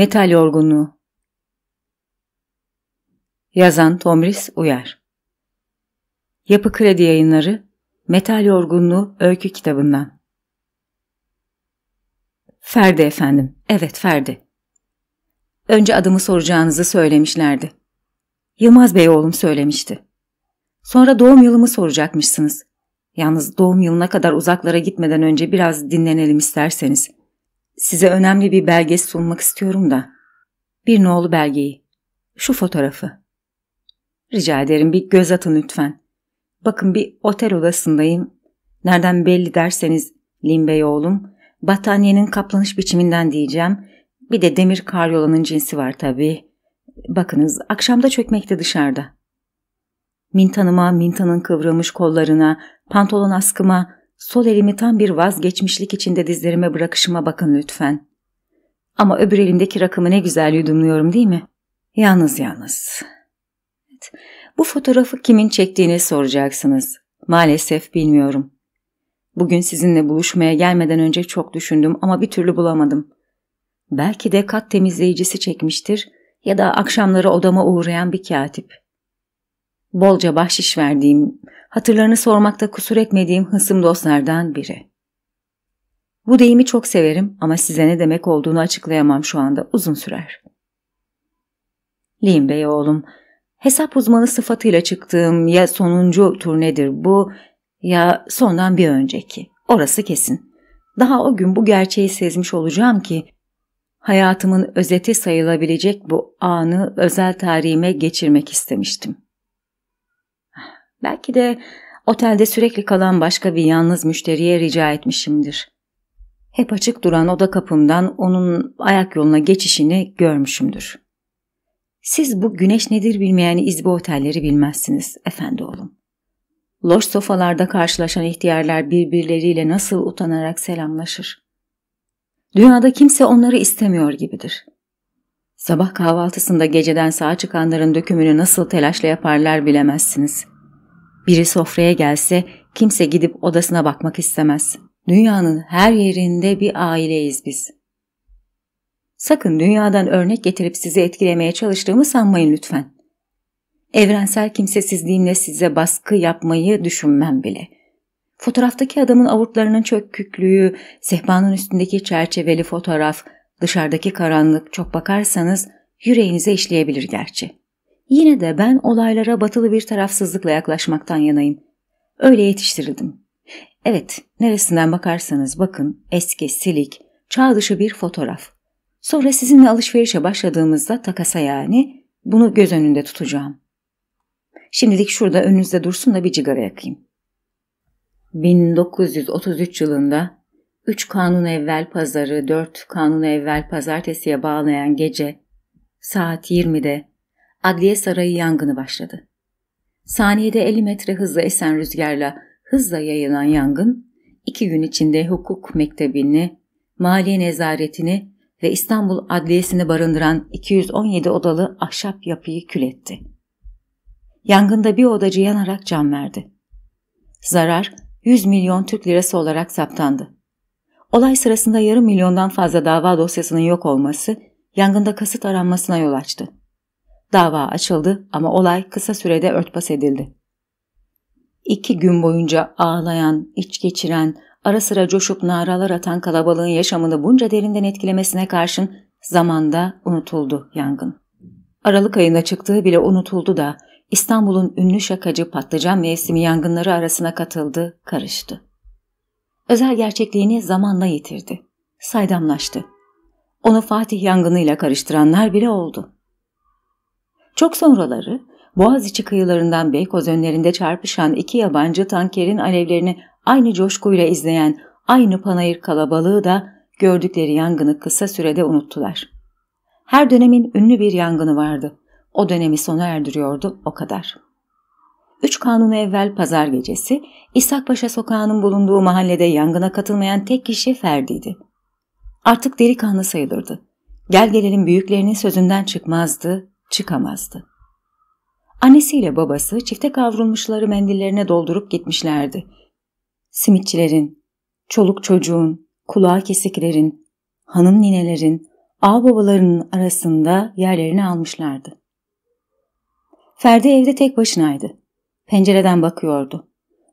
Metal yorgunluğu. Yazan Tomris Uyar. Yapı Kredi Yayınları Metal Yorgunluğu Öykü kitabından. Ferdi efendim. Evet Ferdi. Önce adımı soracağınızı söylemişlerdi. Yılmaz Bey oğlum söylemişti. Sonra doğum yılımı soracakmışsınız. Yalnız doğum yılına kadar uzaklara gitmeden önce biraz dinlenelim isterseniz.'' Size önemli bir belge sunmak istiyorum da. Bir nolu belgeyi. Şu fotoğrafı. Rica ederim bir göz atın lütfen. Bakın bir otel odasındayım. Nereden belli derseniz Lim Bey oğlum. Battaniyenin kaplanış biçiminden diyeceğim. Bir de demir karyolanın cinsi var tabii. Bakınız akşamda çökmekte dışarıda. Mintanıma, mintanın kıvramış kollarına, pantolon askıma, Sol elimi tam bir vazgeçmişlik içinde dizlerime bırakışıma bakın lütfen. Ama öbür elimdeki rakımı ne güzel yudumluyorum değil mi? Yalnız yalnız. Evet, bu fotoğrafı kimin çektiğini soracaksınız. Maalesef bilmiyorum. Bugün sizinle buluşmaya gelmeden önce çok düşündüm ama bir türlü bulamadım. Belki de kat temizleyicisi çekmiştir ya da akşamları odama uğrayan bir katip. Bolca bahşiş verdiğim hatırlarını sormakta kusur etmediğim hısım dostlardan biri. Bu deyimi çok severim ama size ne demek olduğunu açıklayamam şu anda uzun sürer. Lim Bey oğlum, hesap uzmanı sıfatıyla çıktığım ya sonuncu turnedir bu ya sondan bir önceki. Orası kesin. Daha o gün bu gerçeği sezmiş olacağım ki hayatımın özeti sayılabilecek bu anı özel tarihime geçirmek istemiştim. Belki de otelde sürekli kalan başka bir yalnız müşteriye rica etmişimdir. Hep açık duran oda kapımdan onun ayak yoluna geçişini görmüşümdür. Siz bu güneş nedir bilmeyen izbe otelleri bilmezsiniz efendi oğlum. Loş sofalarda karşılaşan ihtiyarlar birbirleriyle nasıl utanarak selamlaşır. Dünyada kimse onları istemiyor gibidir. Sabah kahvaltısında geceden sağ çıkanların dökümünü nasıl telaşla yaparlar bilemezsiniz. Biri sofraya gelse kimse gidip odasına bakmak istemez. Dünyanın her yerinde bir aileyiz biz. Sakın dünyadan örnek getirip sizi etkilemeye çalıştığımı sanmayın lütfen. Evrensel kimsesizliğimle size baskı yapmayı düşünmem bile. Fotoğraftaki adamın avurtlarının çökküklüğü, sehpanın üstündeki çerçeveli fotoğraf, dışarıdaki karanlık çok bakarsanız yüreğinize işleyebilir gerçi. Yine de ben olaylara batılı bir tarafsızlıkla yaklaşmaktan yanayım. Öyle yetiştirildim. Evet, neresinden bakarsanız bakın eski, silik, çağ dışı bir fotoğraf. Sonra sizinle alışverişe başladığımızda takasa yani bunu göz önünde tutacağım. Şimdilik şurada önünüzde dursun da bir cigara yakayım. 1933 yılında 3 kanun evvel pazarı 4 kanun evvel pazartesiye bağlayan gece saat 20'de adliye sarayı yangını başladı. Saniyede 50 metre hızla esen rüzgarla hızla yayılan yangın, iki gün içinde hukuk mektebini, maliye nezaretini ve İstanbul Adliyesini barındıran 217 odalı ahşap yapıyı kül etti. Yangında bir odacı yanarak can verdi. Zarar 100 milyon Türk lirası olarak saptandı. Olay sırasında yarım milyondan fazla dava dosyasının yok olması, yangında kasıt aranmasına yol açtı. Dava açıldı ama olay kısa sürede örtbas edildi. İki gün boyunca ağlayan, iç geçiren, ara sıra coşup naralar atan kalabalığın yaşamını bunca derinden etkilemesine karşın zamanda unutuldu yangın. Aralık ayında çıktığı bile unutuldu da İstanbul'un ünlü şakacı patlıcan mevsimi yangınları arasına katıldı, karıştı. Özel gerçekliğini zamanla yitirdi. Saydamlaştı. Onu Fatih yangınıyla karıştıranlar bile oldu. Çok sonraları Boğaziçi kıyılarından Beykoz önlerinde çarpışan iki yabancı tankerin alevlerini aynı coşkuyla izleyen aynı panayır kalabalığı da gördükleri yangını kısa sürede unuttular. Her dönemin ünlü bir yangını vardı. O dönemi sona erdiriyordu o kadar. Üç kanunu evvel pazar gecesi İshakpaşa sokağının bulunduğu mahallede yangına katılmayan tek kişi Ferdi'ydi. Artık delikanlı sayılırdı. Gel gelelim büyüklerinin sözünden çıkmazdı, çıkamazdı. Annesiyle babası çifte kavrulmuşları mendillerine doldurup gitmişlerdi. Simitçilerin, çoluk çocuğun, kulağı kesiklerin, hanım ninelerin, ağababalarının arasında yerlerini almışlardı. Ferdi evde tek başınaydı. Pencereden bakıyordu.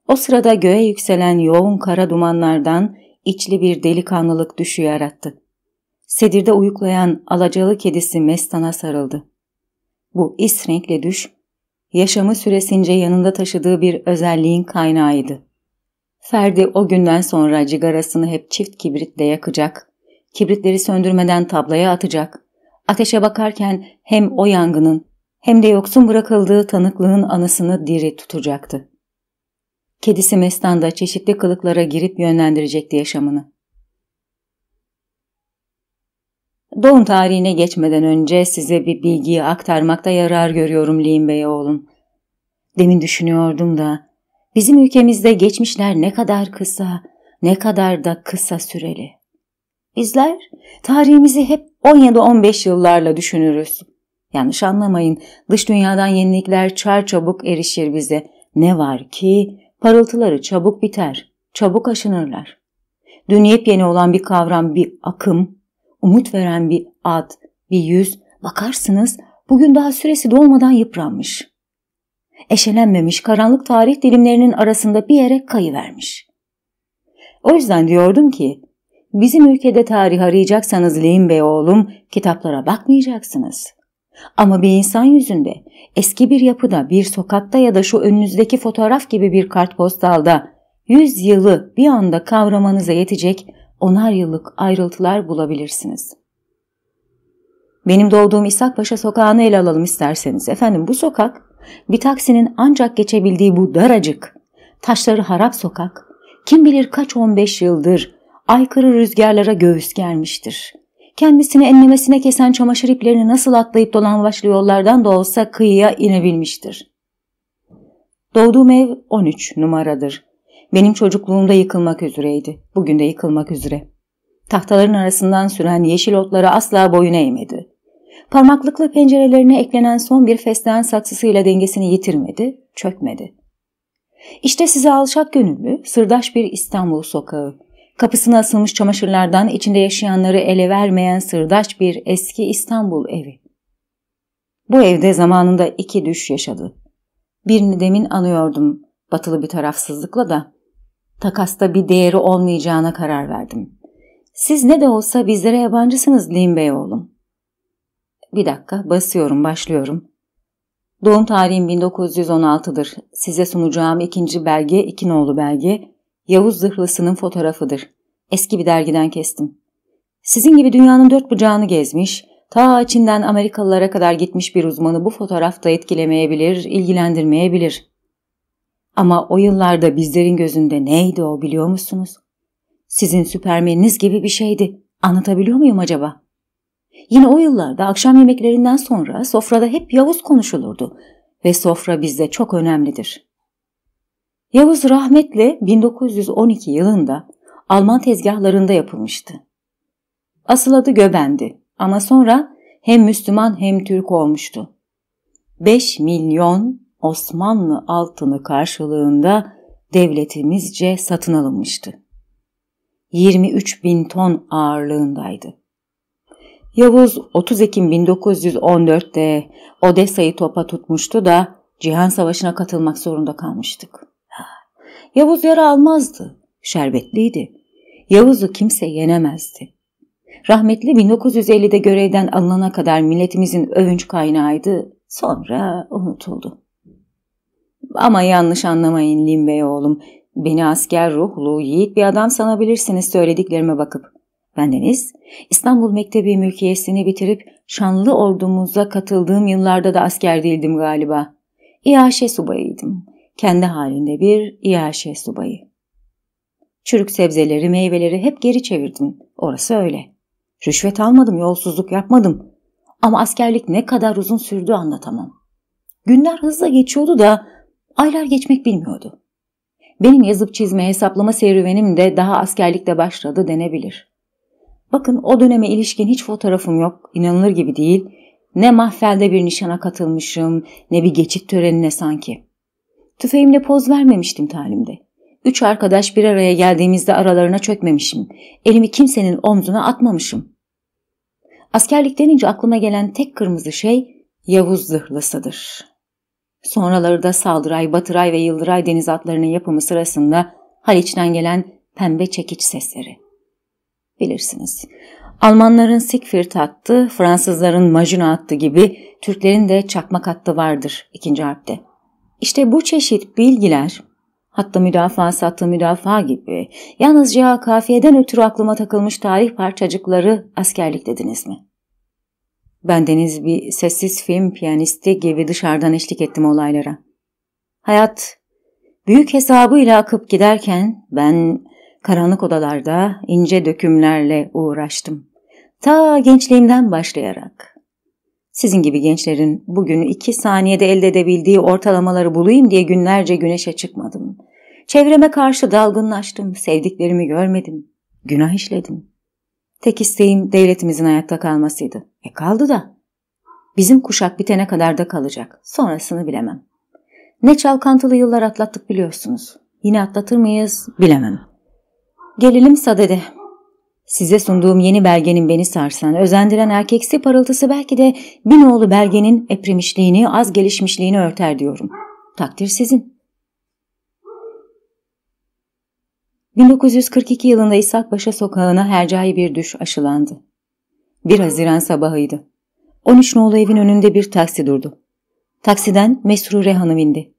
O sırada göğe yükselen yoğun kara dumanlardan içli bir delikanlılık düşü yarattı. Sedirde uyuklayan alacalı kedisi Mestan'a sarıldı bu isrenkli düş, yaşamı süresince yanında taşıdığı bir özelliğin kaynağıydı. Ferdi o günden sonra cigarasını hep çift kibritle yakacak, kibritleri söndürmeden tablaya atacak, ateşe bakarken hem o yangının hem de yoksun bırakıldığı tanıklığın anısını diri tutacaktı. Kedisi mestanda çeşitli kılıklara girip yönlendirecekti yaşamını. Doğum tarihine geçmeden önce size bir bilgiyi aktarmakta yarar görüyorum Lin Bey oğlum. Demin düşünüyordum da bizim ülkemizde geçmişler ne kadar kısa, ne kadar da kısa süreli. Bizler tarihimizi hep 10 ya da 15 yıllarla düşünürüz. Yanlış anlamayın, dış dünyadan yenilikler çar çabuk erişir bize. Ne var ki parıltıları çabuk biter, çabuk aşınırlar. Dün yepyeni olan bir kavram, bir akım, umut veren bir ad, bir yüz bakarsınız bugün daha süresi dolmadan yıpranmış. Eşelenmemiş karanlık tarih dilimlerinin arasında bir yere kayıvermiş. O yüzden diyordum ki bizim ülkede tarih arayacaksanız Lehim Bey oğlum kitaplara bakmayacaksınız. Ama bir insan yüzünde, eski bir yapıda, bir sokakta ya da şu önünüzdeki fotoğraf gibi bir kartpostalda yüz yılı bir anda kavramanıza yetecek onar yıllık ayrıntılar bulabilirsiniz. Benim doğduğum İshak Paşa sokağını ele alalım isterseniz. Efendim bu sokak bir taksinin ancak geçebildiği bu daracık, taşları harap sokak, kim bilir kaç on beş yıldır aykırı rüzgarlara göğüs germiştir. Kendisini enlemesine kesen çamaşır iplerini nasıl atlayıp dolanbaçlı yollardan da olsa kıyıya inebilmiştir. Doğduğum ev 13 numaradır benim çocukluğumda yıkılmak üzereydi. Bugün de yıkılmak üzere. Tahtaların arasından süren yeşil otları asla boyun eğmedi. Parmaklıklı pencerelerine eklenen son bir fesleğen saksısıyla dengesini yitirmedi, çökmedi. İşte size alçak gönüllü, sırdaş bir İstanbul sokağı. Kapısına asılmış çamaşırlardan içinde yaşayanları ele vermeyen sırdaş bir eski İstanbul evi. Bu evde zamanında iki düş yaşadı. Birini demin anıyordum, batılı bir tarafsızlıkla da takasta bir değeri olmayacağına karar verdim. Siz ne de olsa bizlere yabancısınız Lim Bey oğlum. Bir dakika basıyorum başlıyorum. Doğum tarihim 1916'dır. Size sunacağım ikinci belge, iki belge, Yavuz Zırhlısı'nın fotoğrafıdır. Eski bir dergiden kestim. Sizin gibi dünyanın dört bucağını gezmiş, ta Çin'den Amerikalılara kadar gitmiş bir uzmanı bu fotoğrafta etkilemeyebilir, ilgilendirmeyebilir. Ama o yıllarda bizlerin gözünde neydi o biliyor musunuz? Sizin süpermeniniz gibi bir şeydi. Anlatabiliyor muyum acaba? Yine o yıllarda akşam yemeklerinden sonra sofrada hep Yavuz konuşulurdu ve sofra bizde çok önemlidir. Yavuz rahmetli 1912 yılında Alman tezgahlarında yapılmıştı. Asıl adı Göbendi ama sonra hem Müslüman hem Türk olmuştu. 5 milyon Osmanlı altını karşılığında devletimizce satın alınmıştı. 23 bin ton ağırlığındaydı. Yavuz 30 Ekim 1914'te Odessa'yı topa tutmuştu da Cihan Savaşı'na katılmak zorunda kalmıştık. Yavuz yara almazdı, şerbetliydi. Yavuz'u kimse yenemezdi. Rahmetli 1950'de görevden alınana kadar milletimizin övünç kaynağıydı, sonra unutuldu. Ama yanlış anlamayın Lim Bey oğlum. Beni asker ruhlu, yiğit bir adam sanabilirsiniz söylediklerime bakıp. Bendeniz, İstanbul Mektebi mülkiyesini bitirip şanlı ordumuza katıldığım yıllarda da asker değildim galiba. İAŞ subayıydım. Kendi halinde bir İAŞ subayı. Çürük sebzeleri, meyveleri hep geri çevirdim. Orası öyle. Rüşvet almadım, yolsuzluk yapmadım. Ama askerlik ne kadar uzun sürdü anlatamam. Günler hızla geçiyordu da Aylar geçmek bilmiyordu. Benim yazıp çizme hesaplama serüvenim de daha askerlikte başladı denebilir. Bakın o döneme ilişkin hiç fotoğrafım yok, inanılır gibi değil. Ne mahfelde bir nişana katılmışım, ne bir geçit törenine sanki. Tüfeğimle poz vermemiştim talimde. Üç arkadaş bir araya geldiğimizde aralarına çökmemişim. Elimi kimsenin omzuna atmamışım. Askerlik denince aklıma gelen tek kırmızı şey Yavuz zırhlısıdır.'' Sonraları da Saldıray, Batıray ve Yıldıray deniz atlarının yapımı sırasında Haliç'ten gelen pembe çekiç sesleri. Bilirsiniz. Almanların Siegfried attı, Fransızların Majuna attı gibi Türklerin de çakmak attı vardır ikinci harpte. İşte bu çeşit bilgiler hatta müdafaa sattı müdafaa gibi yalnızca kafiyeden ötürü aklıma takılmış tarih parçacıkları askerlik dediniz mi? Ben deniz bir sessiz film piyanisti gibi dışarıdan eşlik ettim olaylara. Hayat büyük hesabıyla akıp giderken ben karanlık odalarda ince dökümlerle uğraştım. Ta gençliğimden başlayarak. Sizin gibi gençlerin bugün iki saniyede elde edebildiği ortalamaları bulayım diye günlerce güneşe çıkmadım. Çevreme karşı dalgınlaştım, sevdiklerimi görmedim, günah işledim. Tek isteğim devletimizin ayakta kalmasıydı. E kaldı da. Bizim kuşak bitene kadar da kalacak. Sonrasını bilemem. Ne çalkantılı yıllar atlattık biliyorsunuz. Yine atlatır mıyız bilemem. Gelelim Sadede. Size sunduğum yeni belgenin beni sarsan, özendiren erkeksi parıltısı belki de Binoğlu belgenin epremişliğini, az gelişmişliğini örter diyorum. Takdir sizin. 1942 yılında İshak Paşa sokağına hercai bir düş aşılandı. 1 Haziran sabahıydı. 13 nolu evin önünde bir taksi durdu. Taksiden Mesrure Hanım indi.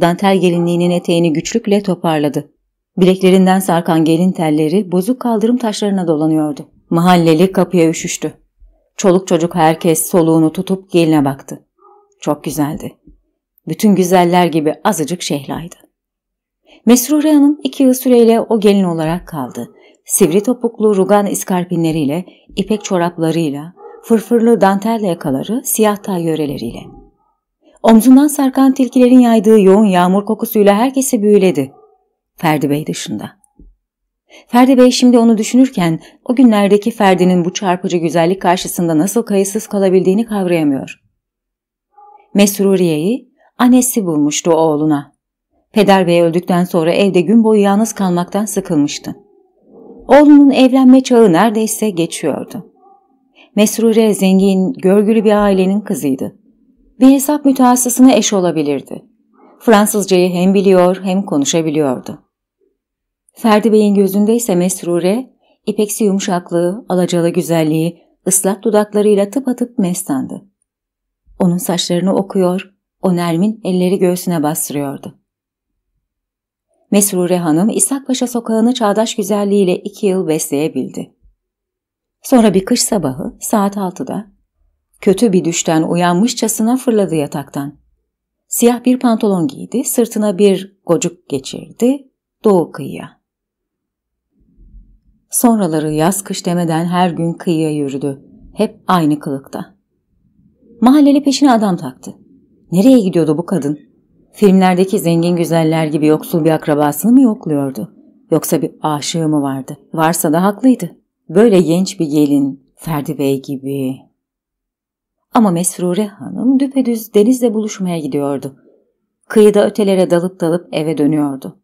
Dantel gelinliğinin eteğini güçlükle toparladı. Bileklerinden sarkan gelin telleri bozuk kaldırım taşlarına dolanıyordu. Mahalleli kapıya üşüştü. Çoluk çocuk herkes soluğunu tutup geline baktı. Çok güzeldi. Bütün güzeller gibi azıcık şehlaydı. Mesrure Hanım iki yıl süreyle o gelin olarak kaldı. Sivri topuklu rugan iskarpinleriyle, ipek çoraplarıyla, fırfırlı dantel yakaları, siyah tayyöreleriyle. Omzundan sarkan tilkilerin yaydığı yoğun yağmur kokusuyla herkesi büyüledi. Ferdi Bey dışında. Ferdi Bey şimdi onu düşünürken o günlerdeki Ferdi'nin bu çarpıcı güzellik karşısında nasıl kayıtsız kalabildiğini kavrayamıyor. Mesruriye'yi annesi bulmuştu oğluna. Peder Bey öldükten sonra evde gün boyu yalnız kalmaktan sıkılmıştı. Oğlunun evlenme çağı neredeyse geçiyordu. Mesrure zengin, görgülü bir ailenin kızıydı. Bir hesap mütehassısına eş olabilirdi. Fransızcayı hem biliyor hem konuşabiliyordu. Ferdi Bey'in gözünde ise Mesrure, ipeksi yumuşaklığı, alacalı güzelliği, ıslak dudaklarıyla tıp atıp mestandı. Onun saçlarını okuyor, Onermin elleri göğsüne bastırıyordu. Mesrure Hanım İshak Paşa sokağını çağdaş güzelliğiyle iki yıl besleyebildi. Sonra bir kış sabahı saat altıda kötü bir düşten uyanmışçasına fırladı yataktan. Siyah bir pantolon giydi, sırtına bir gocuk geçirdi, doğu kıyıya. Sonraları yaz kış demeden her gün kıyıya yürüdü. Hep aynı kılıkta. Mahalleli peşine adam taktı. Nereye gidiyordu bu kadın? Filmlerdeki zengin güzeller gibi yoksul bir akrabasını mı yokluyordu? Yoksa bir aşığı mı vardı? Varsa da haklıydı. Böyle genç bir gelin, Ferdi Bey gibi. Ama Mesrure Hanım düpedüz denizle buluşmaya gidiyordu. Kıyıda ötelere dalıp dalıp eve dönüyordu.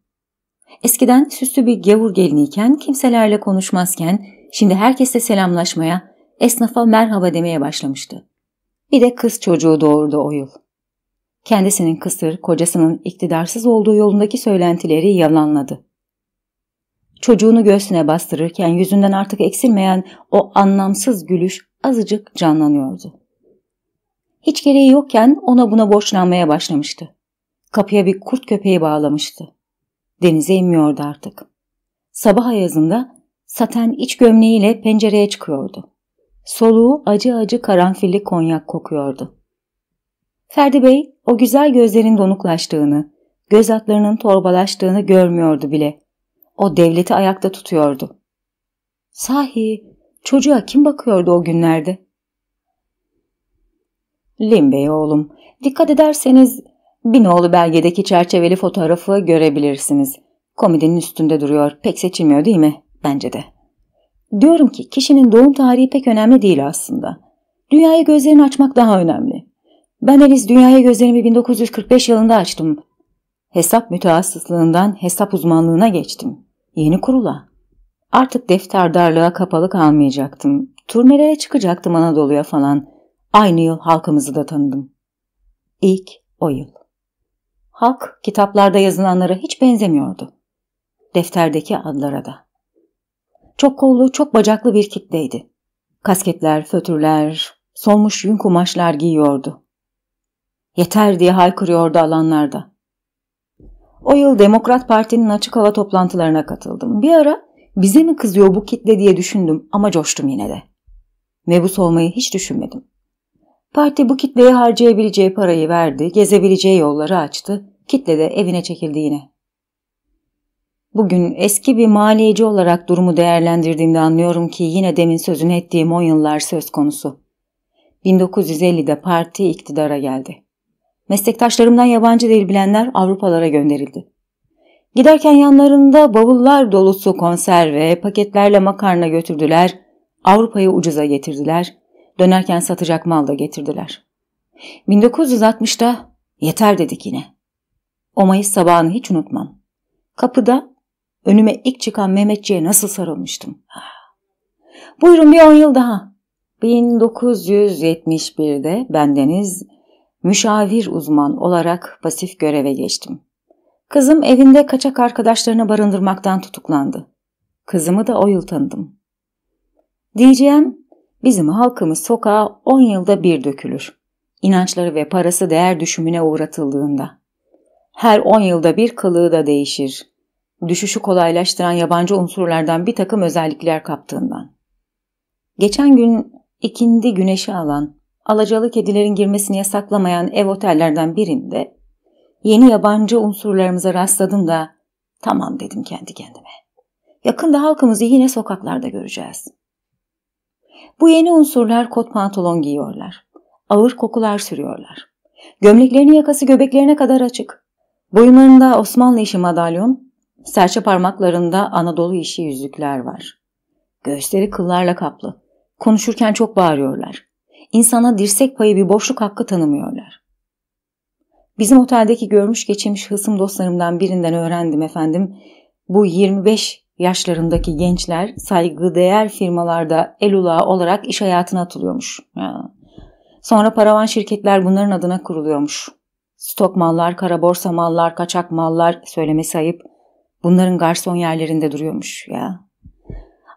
Eskiden süslü bir gavur geliniyken kimselerle konuşmazken şimdi herkese selamlaşmaya, esnafa merhaba demeye başlamıştı. Bir de kız çocuğu doğurdu o yıl kendisinin kısır, kocasının iktidarsız olduğu yolundaki söylentileri yalanladı. Çocuğunu göğsüne bastırırken yüzünden artık eksilmeyen o anlamsız gülüş azıcık canlanıyordu. Hiç gereği yokken ona buna borçlanmaya başlamıştı. Kapıya bir kurt köpeği bağlamıştı. Denize inmiyordu artık. Sabah ayazında saten iç gömleğiyle pencereye çıkıyordu. Soluğu acı acı karanfilli konyak kokuyordu. Ferdi Bey o güzel gözlerin donuklaştığını, göz atlarının torbalaştığını görmüyordu bile. O devleti ayakta tutuyordu. Sahi çocuğa kim bakıyordu o günlerde? Lim Bey oğlum, dikkat ederseniz Binoğlu belgedeki çerçeveli fotoğrafı görebilirsiniz. Komedinin üstünde duruyor, pek seçilmiyor değil mi? Bence de. Diyorum ki kişinin doğum tarihi pek önemli değil aslında. Dünyaya gözlerini açmak daha önemli. Ben henüz dünyaya gözlerimi 1945 yılında açtım. Hesap müteassıslığından hesap uzmanlığına geçtim. Yeni kurula. Artık defter defterdarlığa kapalı kalmayacaktım. Turnelere çıkacaktım Anadolu'ya falan. Aynı yıl halkımızı da tanıdım. İlk o yıl. Halk kitaplarda yazılanlara hiç benzemiyordu. Defterdeki adlara da. Çok kollu, çok bacaklı bir kitleydi. Kasketler, fötürler, solmuş yün kumaşlar giyiyordu. Yeter diye haykırıyordu alanlarda. O yıl Demokrat Parti'nin açık hava toplantılarına katıldım. Bir ara bize mi kızıyor bu kitle diye düşündüm ama coştum yine de. Mebus olmayı hiç düşünmedim. Parti bu kitleye harcayabileceği parayı verdi, gezebileceği yolları açtı, kitle de evine çekildi yine. Bugün eski bir maliyeci olarak durumu değerlendirdiğimde anlıyorum ki yine demin sözünü ettiğim o yıllar söz konusu. 1950'de parti iktidara geldi. Meslektaşlarımdan yabancı değil bilenler Avrupalara gönderildi. Giderken yanlarında bavullar dolusu konserve, paketlerle makarna götürdüler, Avrupa'yı ucuza getirdiler, dönerken satacak mal da getirdiler. 1960'da yeter dedik yine. O Mayıs sabahını hiç unutmam. Kapıda önüme ilk çıkan Mehmetçi'ye nasıl sarılmıştım. Buyurun bir on yıl daha. 1971'de bendeniz müşavir uzman olarak pasif göreve geçtim. Kızım evinde kaçak arkadaşlarını barındırmaktan tutuklandı. Kızımı da o yıl tanıdım. Diyeceğim, bizim halkımız sokağa 10 yılda bir dökülür. İnançları ve parası değer düşümüne uğratıldığında. Her 10 yılda bir kılığı da değişir. Düşüşü kolaylaştıran yabancı unsurlardan bir takım özellikler kaptığından. Geçen gün ikindi güneşi alan, alacalı kedilerin girmesini yasaklamayan ev otellerden birinde yeni yabancı unsurlarımıza rastladım da tamam dedim kendi kendime. Yakında halkımızı yine sokaklarda göreceğiz. Bu yeni unsurlar kot pantolon giyiyorlar. Ağır kokular sürüyorlar. Gömleklerinin yakası göbeklerine kadar açık. Boyunlarında Osmanlı işi madalyon, serçe parmaklarında Anadolu işi yüzükler var. Göğüsleri kıllarla kaplı. Konuşurken çok bağırıyorlar insana dirsek payı bir boşluk hakkı tanımıyorlar. Bizim oteldeki görmüş geçmiş hısım dostlarımdan birinden öğrendim efendim. Bu 25 yaşlarındaki gençler saygıdeğer firmalarda el olarak iş hayatına atılıyormuş. Ya. Sonra paravan şirketler bunların adına kuruluyormuş. Stok mallar, kara borsa mallar, kaçak mallar söylemesi ayıp. Bunların garson yerlerinde duruyormuş ya.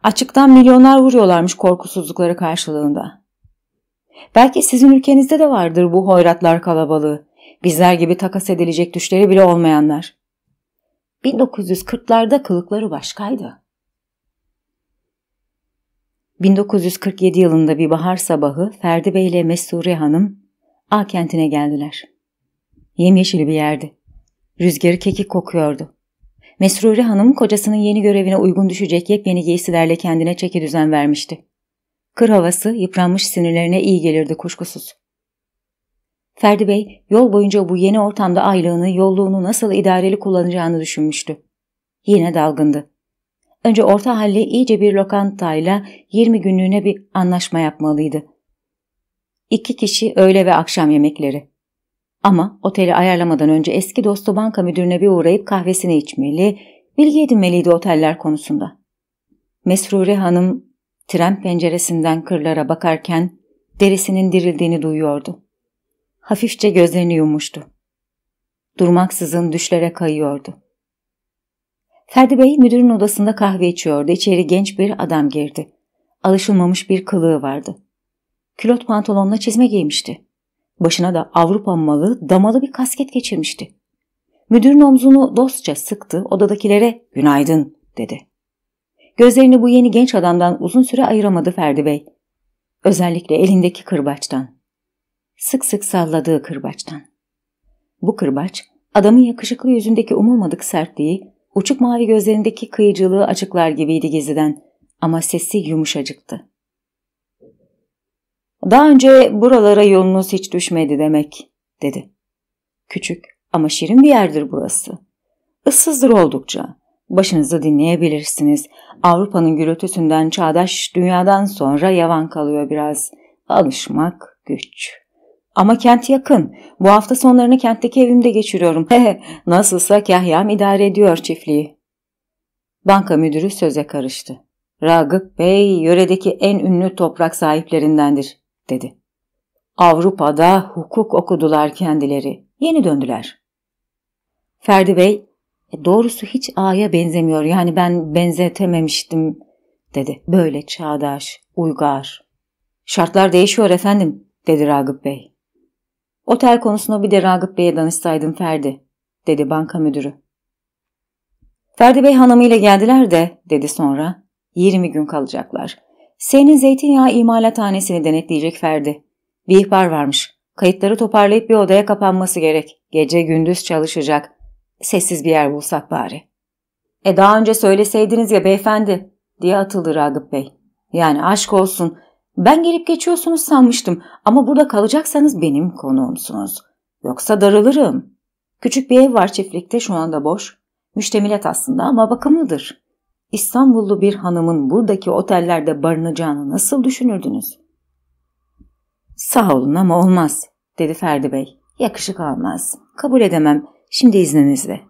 Açıktan milyonlar vuruyorlarmış korkusuzlukları karşılığında. Belki sizin ülkenizde de vardır bu hoyratlar kalabalığı. Bizler gibi takas edilecek düşleri bile olmayanlar. 1940'larda kılıkları başkaydı. 1947 yılında bir bahar sabahı Ferdi Bey ile Mesure Hanım A kentine geldiler. Yemyeşil bir yerdi. Rüzgarı kekik kokuyordu. Mesruri Hanım kocasının yeni görevine uygun düşecek yepyeni giysilerle kendine çeki düzen vermişti. Kır havası yıpranmış sinirlerine iyi gelirdi kuşkusuz. Ferdi Bey yol boyunca bu yeni ortamda aylığını, yolluğunu nasıl idareli kullanacağını düşünmüştü. Yine dalgındı. Önce orta halli iyice bir lokantayla 20 günlüğüne bir anlaşma yapmalıydı. İki kişi öğle ve akşam yemekleri. Ama oteli ayarlamadan önce eski dostu banka müdürüne bir uğrayıp kahvesini içmeli, bilgi edinmeliydi oteller konusunda. Mesrure Hanım Tren penceresinden kırlara bakarken derisinin dirildiğini duyuyordu. Hafifçe gözlerini yummuştu. Durmaksızın düşlere kayıyordu. Ferdi Bey müdürün odasında kahve içiyordu. İçeri genç bir adam girdi. Alışılmamış bir kılığı vardı. Külot pantolonla çizme giymişti. Başına da Avrupa malı damalı bir kasket geçirmişti. Müdürün omzunu dostça sıktı, odadakilere günaydın dedi. Gözlerini bu yeni genç adamdan uzun süre ayıramadı Ferdi Bey. Özellikle elindeki kırbaçtan. Sık sık salladığı kırbaçtan. Bu kırbaç, adamın yakışıklı yüzündeki umulmadık sertliği, uçuk mavi gözlerindeki kıyıcılığı açıklar gibiydi geziden, ama sesi yumuşacıktı. Daha önce buralara yolunuz hiç düşmedi demek, dedi. Küçük ama şirin bir yerdir burası. Issızdır oldukça. Başınızı dinleyebilirsiniz. Avrupa'nın gürültüsünden çağdaş dünyadan sonra yavan kalıyor biraz. Alışmak güç. Ama kent yakın. Bu hafta sonlarını kentteki evimde geçiriyorum. Hehe, nasılsa kahyam idare ediyor çiftliği. Banka müdürü söze karıştı. Ragıp Bey yöredeki en ünlü toprak sahiplerindendir, dedi. Avrupa'da hukuk okudular kendileri. Yeni döndüler. Ferdi Bey doğrusu hiç A'ya benzemiyor yani ben benzetememiştim dedi. Böyle çağdaş, uygar. Şartlar değişiyor efendim dedi Ragıp Bey. Otel konusunu bir de Ragıp Bey'e danışsaydım Ferdi dedi banka müdürü. Ferdi Bey hanımıyla geldiler de dedi sonra. 20 gün kalacaklar. Senin zeytinyağı imalathanesini denetleyecek Ferdi. Bir ihbar varmış. Kayıtları toparlayıp bir odaya kapanması gerek. Gece gündüz çalışacak. Sessiz bir yer bulsak bari. E daha önce söyleseydiniz ya beyefendi diye atıldı Ragıp Bey. Yani aşk olsun. Ben gelip geçiyorsunuz sanmıştım ama burada kalacaksanız benim konuğumsunuz. Yoksa darılırım. Küçük bir ev var çiftlikte şu anda boş. Müştemilat aslında ama bakımlıdır. İstanbullu bir hanımın buradaki otellerde barınacağını nasıl düşünürdünüz? Sağ olun ama olmaz dedi Ferdi Bey. Yakışık almaz. Kabul edemem. Şimdi izninizle.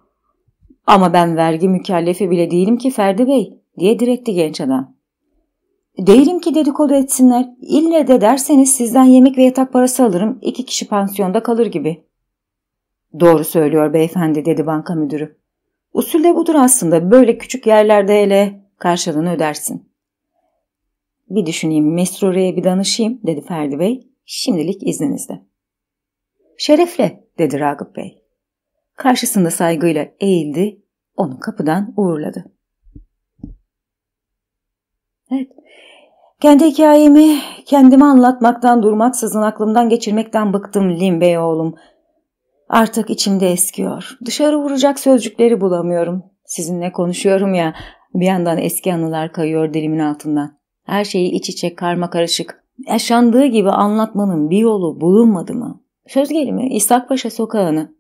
Ama ben vergi mükellefi bile değilim ki Ferdi Bey diye diretti genç adam. Değilim ki dedikodu etsinler. İlle de derseniz sizden yemek ve yatak parası alırım. İki kişi pansiyonda kalır gibi. Doğru söylüyor beyefendi dedi banka müdürü. Usul de budur aslında. Böyle küçük yerlerde hele karşılığını ödersin. Bir düşüneyim Mesrure'ye bir danışayım dedi Ferdi Bey. Şimdilik izninizle. Şerefle dedi Ragıp Bey. Karşısında saygıyla eğildi, onu kapıdan uğurladı. Evet, kendi hikayemi kendime anlatmaktan durmaksızın aklımdan geçirmekten bıktım Lim Bey oğlum. Artık içimde eskiyor. Dışarı vuracak sözcükleri bulamıyorum. Sizinle konuşuyorum ya, bir yandan eski anılar kayıyor dilimin altından. Her şeyi iç içe karma karışık. Yaşandığı gibi anlatmanın bir yolu bulunmadı mı? Söz gelimi İshak Paşa sokağını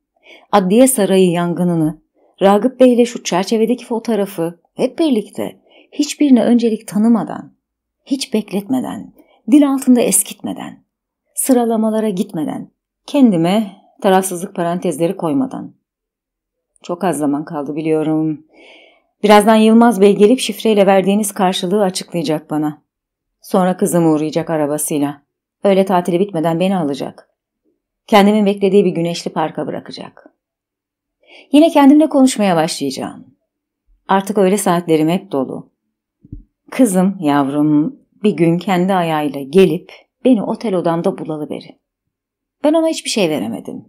Adliye sarayı yangınını, Ragıp Bey ile şu çerçevedeki fotoğrafı hep birlikte hiçbirine öncelik tanımadan, hiç bekletmeden, dil altında eskitmeden, sıralamalara gitmeden, kendime tarafsızlık parantezleri koymadan. Çok az zaman kaldı biliyorum. Birazdan Yılmaz Bey gelip şifreyle verdiğiniz karşılığı açıklayacak bana. Sonra kızım uğrayacak arabasıyla. Öğle tatili bitmeden beni alacak kendimi beklediği bir güneşli parka bırakacak. Yine kendimle konuşmaya başlayacağım. Artık öyle saatlerim hep dolu. Kızım, yavrum bir gün kendi ayağıyla gelip beni otel odamda bulalı beri. Ben ona hiçbir şey veremedim.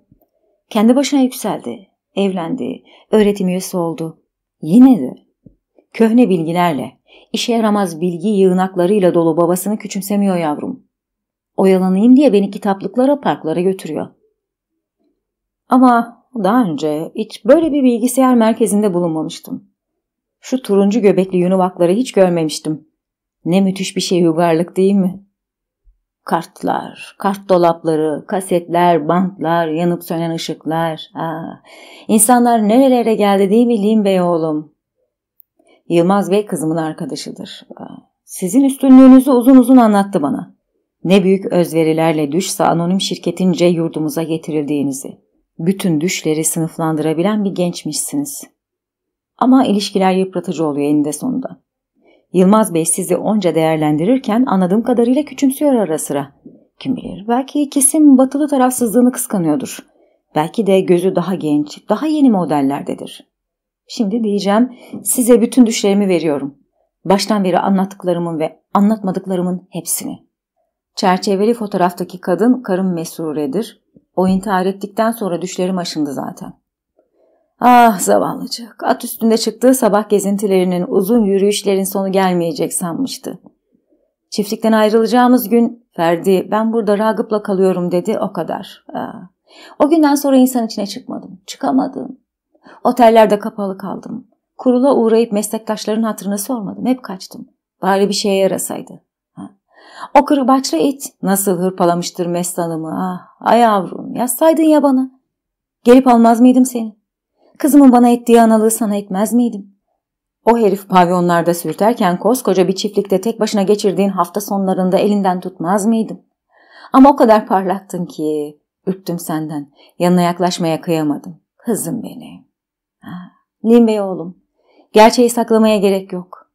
Kendi başına yükseldi, evlendi, öğretim üyesi oldu. Yine de köhne bilgilerle, işe yaramaz bilgi yığınaklarıyla dolu babasını küçümsemiyor yavrum. Oyalanayım diye beni kitaplıklara, parklara götürüyor. Ama daha önce hiç böyle bir bilgisayar merkezinde bulunmamıştım. Şu turuncu göbekli yunuvakları hiç görmemiştim. Ne müthiş bir şey yugarlık değil mi? Kartlar, kart dolapları, kasetler, bantlar, yanıp sönen ışıklar. Aa, ah, insanlar nerelere geldi değil mi Lim Bey oğlum? Yılmaz Bey kızımın arkadaşıdır. Ah, sizin üstünlüğünüzü uzun uzun anlattı bana ne büyük özverilerle düşse anonim şirketince yurdumuza getirildiğinizi, bütün düşleri sınıflandırabilen bir gençmişsiniz. Ama ilişkiler yıpratıcı oluyor eninde sonunda. Yılmaz Bey sizi onca değerlendirirken anladığım kadarıyla küçümsüyor ara sıra. Kim bilir belki kesin batılı tarafsızlığını kıskanıyordur. Belki de gözü daha genç, daha yeni modellerdedir. Şimdi diyeceğim size bütün düşlerimi veriyorum. Baştan beri anlattıklarımın ve anlatmadıklarımın hepsini. Çerçeveli fotoğraftaki kadın karım Mesure'dir. O intihar ettikten sonra düşlerim aşındı zaten. Ah zavallıcık. At üstünde çıktığı sabah gezintilerinin uzun yürüyüşlerin sonu gelmeyecek sanmıştı. Çiftlikten ayrılacağımız gün Ferdi ben burada Ragıp'la kalıyorum dedi o kadar. Ah. O günden sonra insan içine çıkmadım. Çıkamadım. Otellerde kapalı kaldım. Kurula uğrayıp meslektaşların hatırını sormadım. Hep kaçtım. Bari bir şeye yarasaydı. O kırbaçlı it nasıl hırpalamıştır mestanımı. Ah, ay yavrum yazsaydın ya bana. Gelip almaz mıydım seni? Kızımın bana ettiği analığı sana etmez miydim? O herif pavyonlarda sürterken koskoca bir çiftlikte tek başına geçirdiğin hafta sonlarında elinden tutmaz mıydım? Ama o kadar parlaktın ki ürktüm senden. Yanına yaklaşmaya kıyamadım. Kızım beni. Ah, Lim Bey oğlum, gerçeği saklamaya gerek yok.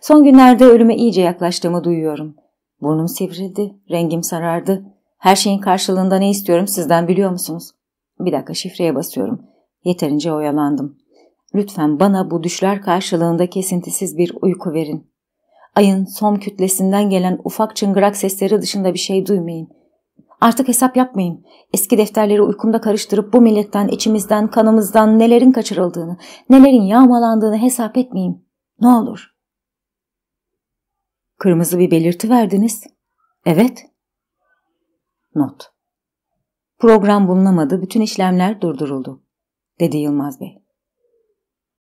Son günlerde ölüme iyice yaklaştığımı duyuyorum. Burnum sivrildi, rengim sarardı. Her şeyin karşılığında ne istiyorum sizden biliyor musunuz? Bir dakika şifreye basıyorum. Yeterince oyalandım. Lütfen bana bu düşler karşılığında kesintisiz bir uyku verin. Ayın som kütlesinden gelen ufak çıngırak sesleri dışında bir şey duymayın. Artık hesap yapmayın. Eski defterleri uykumda karıştırıp bu milletten, içimizden, kanımızdan nelerin kaçırıldığını, nelerin yağmalandığını hesap etmeyeyim. Ne olur.'' Kırmızı bir belirti verdiniz. Evet. Not. Program bulunamadı, bütün işlemler durduruldu, dedi Yılmaz Bey.